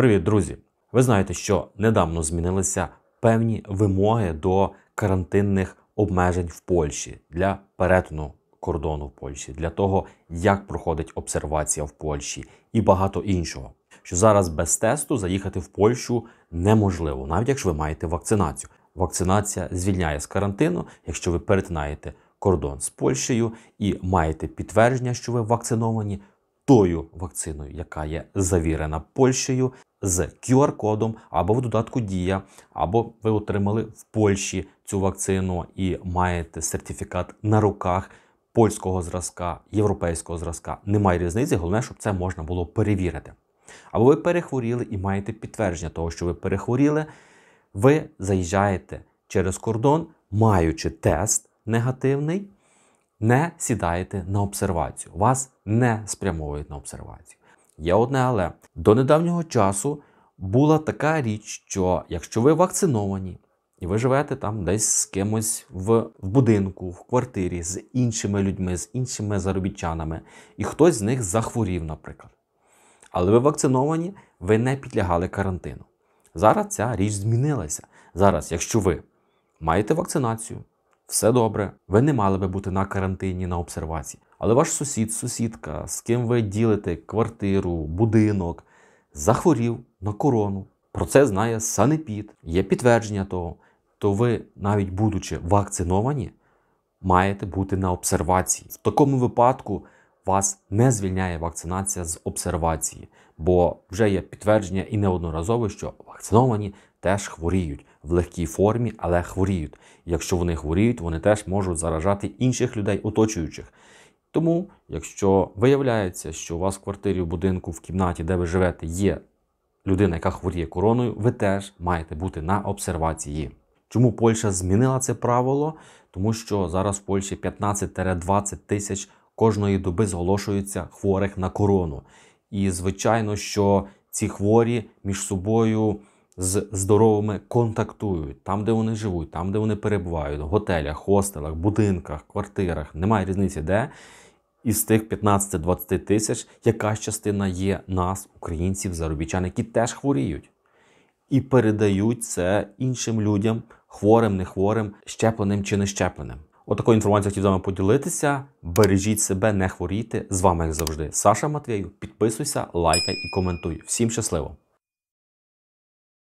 Привіт, друзі! Ви знаєте, що недавно змінилися певні вимоги до карантинних обмежень в Польщі для перетину кордону в Польщі, для того, як проходить обсервація в Польщі і багато іншого. Що зараз без тесту заїхати в Польщу неможливо, навіть якщо ви маєте вакцинацію. Вакцинація звільняє з карантину, якщо ви перетинаєте кордон з Польщею і маєте підтвердження, що ви вакциновані тою вакциною, яка є завірена Польщею, з QR-кодом або в додатку Дія, або ви отримали в Польщі цю вакцину і маєте сертифікат на руках польського зразка, європейського зразка. Немає різниці, головне, щоб це можна було перевірити. Або ви перехворіли і маєте підтвердження того, що ви перехворіли. Ви заїжджаєте через кордон, маючи тест негативний, не сідаєте на обсервацію. Вас не спрямовують на обсервацію. Є одне, але до недавнього часу була така річ, що якщо ви вакциновані і ви живете там десь з кимось в, в будинку, в квартирі, з іншими людьми, з іншими заробітчанами, і хтось з них захворів, наприклад. Але ви вакциновані, ви не підлягали карантину. Зараз ця річ змінилася. Зараз, якщо ви маєте вакцинацію, все добре, ви не мали би бути на карантині, на обсервації. Але ваш сусід, сусідка, з ким ви ділите квартиру, будинок, захворів на корону. Про це знає санепід, є підтвердження того, то ви, навіть будучи вакциновані, маєте бути на обсервації. В такому випадку вас не звільняє вакцинація з обсервації, бо вже є підтвердження і неодноразове, що вакциновані теж хворіють в легкій формі, але хворіють. Якщо вони хворіють, вони теж можуть заражати інших людей, оточуючих. Тому, якщо виявляється, що у вас в квартирі, в будинку, в кімнаті, де ви живете, є людина, яка хворіє короною, ви теж маєте бути на обсервації. Чому Польща змінила це правило? Тому що зараз в Польщі 15-20 тисяч кожної доби зголошуються хворих на корону. І звичайно, що ці хворі між собою з здоровими контактують там, де вони живуть, там, де вони перебувають, в готелях, хостелах, будинках, квартирах, немає різниці, де. Із тих 15-20 тисяч якась частина є нас, українців, заробітчан, які теж хворіють і передають це іншим людям, хворим, нехворим, щепленим чи не щепленим. Отакою От інформацією хотів з вами поділитися. Бережіть себе, не хворійте. З вами, як завжди, Саша Матвію. Підписуйся, лайкай і коментуй. Всім щасливо!